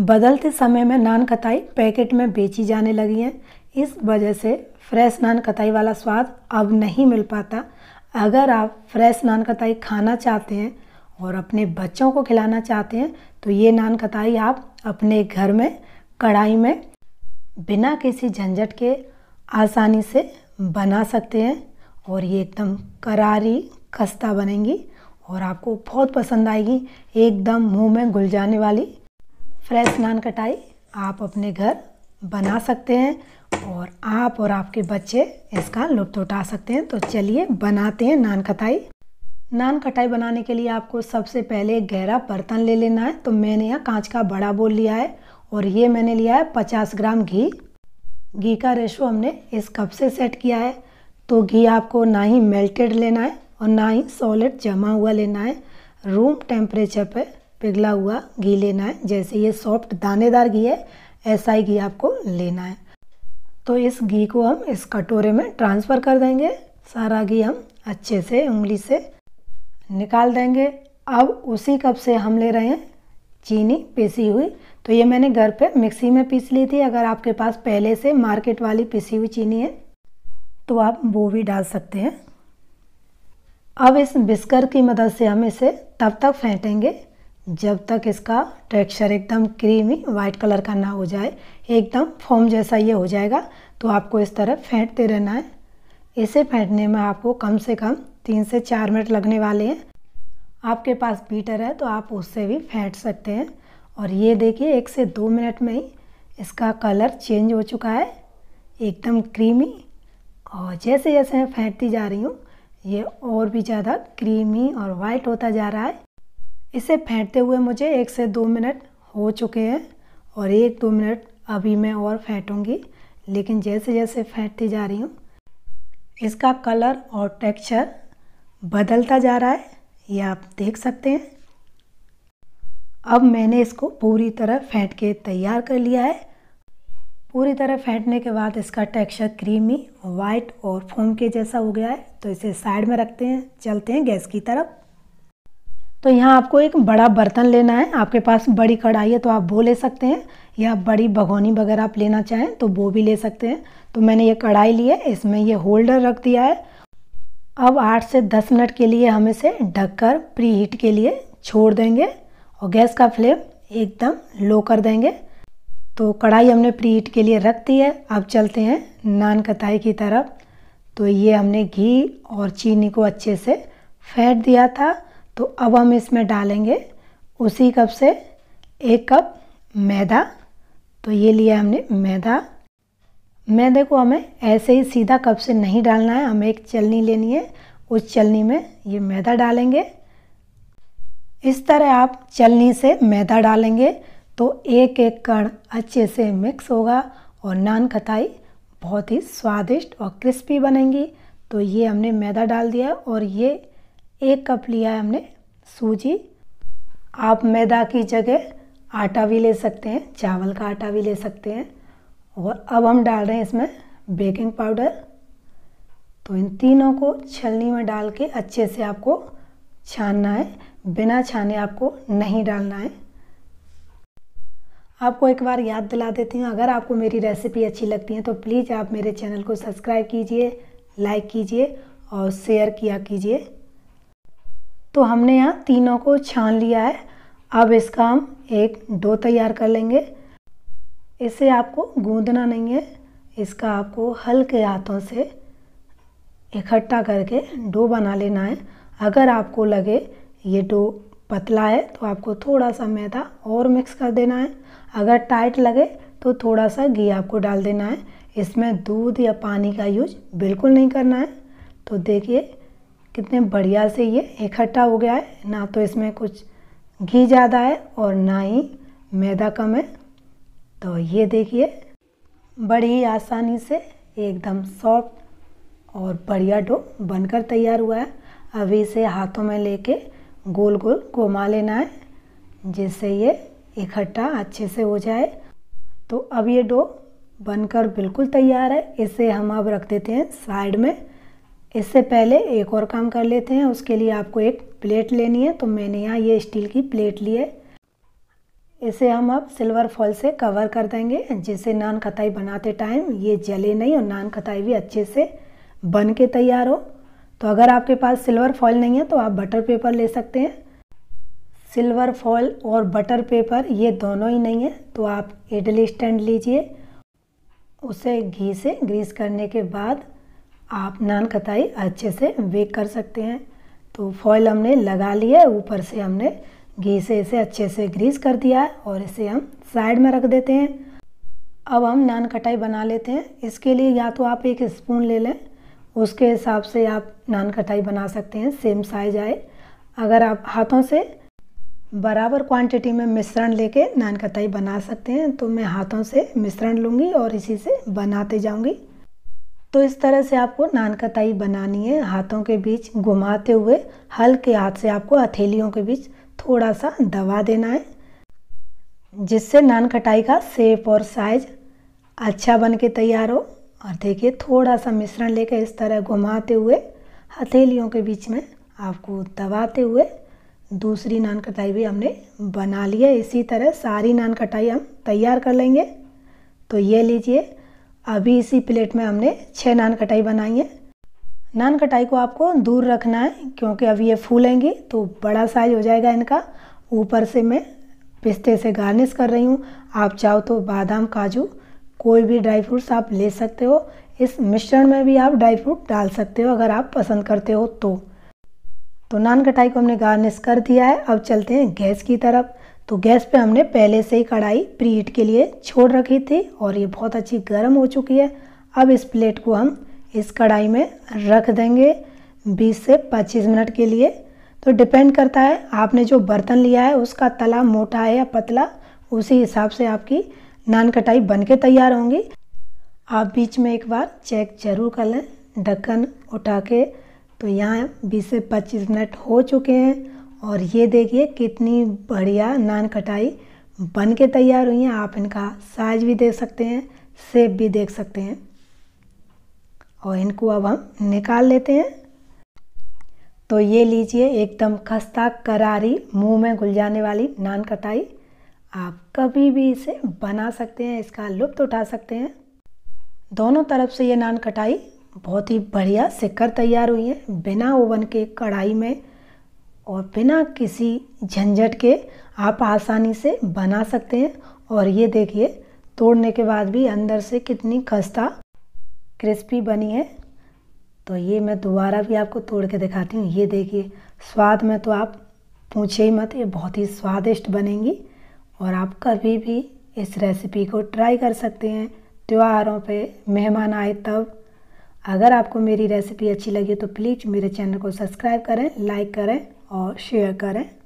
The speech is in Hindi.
बदलते समय में नान कताई पैकेट में बेची जाने लगी हैं इस वजह से फ्रेश नान कताई वाला स्वाद अब नहीं मिल पाता अगर आप फ्रेश नान कताई खाना चाहते हैं और अपने बच्चों को खिलाना चाहते हैं तो ये नान कताई आप अपने घर में कढ़ाई में बिना किसी झंझट के आसानी से बना सकते हैं और ये एकदम करारी खस्ता बनेंगी और आपको बहुत पसंद आएगी एकदम मुंह में घुल जाने वाली फ्रेश नान कटाई आप अपने घर बना सकते हैं और आप और आपके बच्चे इसका लुत्फ उठा सकते हैं तो चलिए बनाते हैं नान कटाई नान कटाई बनाने के लिए आपको सबसे पहले गहरा बर्तन ले लेना है तो मैंने यहाँ कांच का बड़ा बोल लिया है और ये मैंने लिया है 50 ग्राम घी घी का रेशो हमने इस कप से सेट किया है तो घी आपको ना ही मेल्टेड लेना है और ना ही सॉलिड जमा हुआ लेना है रूम टेम्परेचर पर पिघला हुआ घी लेना है जैसे ये सॉफ्ट दानेदार घी है ऐसा ही घी आपको लेना है तो इस घी को हम इस कटोरे में ट्रांसफ़र कर देंगे सारा घी हम अच्छे से उंगली से निकाल देंगे अब उसी कप से हम ले रहे हैं चीनी पिसी हुई तो ये मैंने घर पे मिक्सी में पीस ली थी अगर आपके पास पहले से मार्केट वाली पिसी हुई चीनी है तो आप वो भी डाल सकते हैं अब इस बिस्कर की मदद से हम इसे तब तक फेंटेंगे जब तक इसका टेक्सचर एकदम क्रीमी वाइट कलर का ना हो जाए एकदम फॉर्म जैसा ये हो जाएगा तो आपको इस तरह फेंटते रहना है इसे फेंटने में आपको कम से कम तीन से चार मिनट लगने वाले हैं आपके पास बीटर है तो आप उससे भी फेंट सकते हैं और ये देखिए एक से दो मिनट में ही इसका कलर चेंज हो चुका है एकदम क्रीमी और जैसे जैसे मैं फेंटती जा रही हूँ ये और भी ज़्यादा क्रीमी और वाइट होता जा रहा है इसे फेंटते हुए मुझे एक से दो मिनट हो चुके हैं और एक दो मिनट अभी मैं और फेंटूँगी लेकिन जैसे जैसे फेंटती जा रही हूँ इसका कलर और टेक्सचर बदलता जा रहा है ये आप देख सकते हैं अब मैंने इसको पूरी तरह फेंट के तैयार कर लिया है पूरी तरह फेंटने के बाद इसका टेक्सचर क्रीमी वाइट और फोम के जैसा हो गया है तो इसे साइड में रखते हैं चलते हैं गैस की तरफ तो यहाँ आपको एक बड़ा बर्तन लेना है आपके पास बड़ी कढ़ाई है तो आप वो ले सकते हैं या बड़ी भगोनी वगैरह आप लेना चाहें तो वो भी ले सकते हैं तो मैंने ये कढ़ाई ली है इसमें ये होल्डर रख दिया है अब आठ से दस मिनट के लिए हम इसे ढककर प्री हीट के लिए छोड़ देंगे और गैस का फ्लेम एकदम लो कर देंगे तो कढ़ाई हमने प्री हीट के लिए रख दी है अब चलते हैं नान कताई की तरफ तो ये हमने घी और चीनी को अच्छे से फेंट दिया था तो अब हम इसमें डालेंगे उसी कप से एक कप मैदा तो ये लिया हमने मैदा मैदे को हमें ऐसे ही सीधा कप से नहीं डालना है हमें एक चलनी लेनी है उस चलनी में ये मैदा डालेंगे इस तरह आप चलनी से मैदा डालेंगे तो एक एक कण अच्छे से मिक्स होगा और नान खताई बहुत ही स्वादिष्ट और क्रिस्पी बनेंगी तो ये हमने मैदा डाल दिया और ये एक कप लिया है हमने सूजी आप मैदा की जगह आटा भी ले सकते हैं चावल का आटा भी ले सकते हैं और अब हम डाल रहे हैं इसमें बेकिंग पाउडर तो इन तीनों को छलनी में डाल के अच्छे से आपको छानना है बिना छाने आपको नहीं डालना है आपको एक बार याद दिला देती हूँ अगर आपको मेरी रेसिपी अच्छी लगती है तो प्लीज़ आप मेरे चैनल को सब्सक्राइब कीजिए लाइक कीजिए और शेयर किया कीजिए तो हमने यहाँ तीनों को छान लिया है अब इसका हम एक डो तैयार कर लेंगे इसे आपको गूंदना नहीं है इसका आपको हल्के हाथों से इकट्ठा करके डो बना लेना है अगर आपको लगे ये डो पतला है तो आपको थोड़ा सा मैदा और मिक्स कर देना है अगर टाइट लगे तो थोड़ा सा घी आपको डाल देना है इसमें दूध या पानी का यूज बिल्कुल नहीं करना है तो देखिए कितने बढ़िया से ये इकट्ठा हो गया है ना तो इसमें कुछ घी ज़्यादा है और ना ही मैदा कम है तो ये देखिए बड़ी ही आसानी से एकदम सॉफ्ट और बढ़िया डो बनकर तैयार हुआ है अभी इसे हाथों में लेके गोल गोल घुमा लेना है जिससे ये इकट्ठा अच्छे से हो जाए तो अब ये डो बनकर बिल्कुल तैयार है इसे हम अब रख देते हैं साइड में इससे पहले एक और काम कर लेते हैं उसके लिए आपको एक प्लेट लेनी है तो मैंने यहाँ ये स्टील की प्लेट ली है इसे हम अब सिल्वर फॉल से कवर कर देंगे जिससे नान खताई बनाते टाइम ये जले नहीं और नान खताई भी अच्छे से बन के तैयार हो तो अगर आपके पास सिल्वर फॉल नहीं है तो आप बटर पेपर ले सकते हैं सिल्वर फॉल और बटर पेपर ये दोनों ही नहीं है तो आप इडली स्टैंड लीजिए उसे घी से ग्रीस करने के बाद आप नान कताई अच्छे से बेक कर सकते हैं तो फॉइल हमने लगा लिया है ऊपर से हमने घी से इसे अच्छे से ग्रीस कर दिया है और इसे हम साइड में रख देते हैं अब हम नान कटाई बना लेते हैं इसके लिए या तो आप एक स्पून ले लें उसके हिसाब से आप नान कटाई बना सकते हैं सेम साइज आए अगर आप हाथों से बराबर क्वांटिटी में मिश्रण लेके नान कटाई बना सकते हैं तो मैं हाथों से मिश्रण लूँगी और इसी से बनाते जाऊँगी तो इस तरह से आपको नान कताई बनानी है हाथों के बीच घुमाते हुए हल्के हाथ से आपको हथेलियों के बीच थोड़ा सा दबा देना है जिससे नान कटाई का सेप और साइज अच्छा बन के तैयार हो और देखिए थोड़ा सा मिश्रण लेकर इस तरह घुमाते हुए हथेलियों के बीच में आपको दबाते हुए दूसरी नान कटाई भी हमने बना ली है इसी तरह सारी नान कटाई हम तैयार कर लेंगे तो ये लीजिए अभी इसी प्लेट में हमने छः नान कटाई बनाई है नान कटाई को आपको दूर रखना है क्योंकि अभी ये फूलेंगी तो बड़ा साइज हो जाएगा इनका ऊपर से मैं पिस्ते से गार्निश कर रही हूँ आप चाहो तो बादाम काजू कोई भी ड्राई फ्रूट्स आप ले सकते हो इस मिश्रण में भी आप ड्राई फ्रूट डाल सकते हो अगर आप पसंद करते हो तो तो नान कटाई को हमने गार्निश कर दिया है अब चलते हैं गैस की तरफ तो गैस पे हमने पहले से ही कढ़ाई प्री हीट के लिए छोड़ रखी थी और ये बहुत अच्छी गर्म हो चुकी है अब इस प्लेट को हम इस कढ़ाई में रख देंगे 20 से 25 मिनट के लिए तो डिपेंड करता है आपने जो बर्तन लिया है उसका तला मोटा है या पतला उसी हिसाब से आपकी नान कटाई बन के तैयार होंगी आप बीच में एक बार चेक जरूर कर लें ढक्कन उठा के तो यहाँ 20 से 25 मिनट हो चुके हैं और ये देखिए कितनी बढ़िया नान खटाई बन के तैयार हुई हैं आप इनका साइज भी देख सकते हैं सेप भी देख सकते हैं और इनको अब हम निकाल लेते हैं तो ये लीजिए एकदम खस्ता करारी मुंह में घुल जाने वाली नान कटाई आप कभी भी इसे बना सकते हैं इसका लुप्त उठा सकते हैं दोनों तरफ से ये नान कटाई बहुत ही बढ़िया सिककर तैयार हुई है बिना ओवन के कढ़ाई में और बिना किसी झंझट के आप आसानी से बना सकते हैं और ये देखिए तोड़ने के बाद भी अंदर से कितनी खस्ता क्रिस्पी बनी है तो ये मैं दोबारा भी आपको तोड़ के दिखाती हूँ ये देखिए स्वाद में तो आप पूछे ही मत ये बहुत ही स्वादिष्ट बनेंगी और आप कभी भी इस रेसिपी को ट्राई कर सकते हैं त्योहारों पे मेहमान आए तब अगर आपको मेरी रेसिपी अच्छी लगी तो प्लीज़ मेरे चैनल को सब्सक्राइब करें लाइक करें और शेयर करें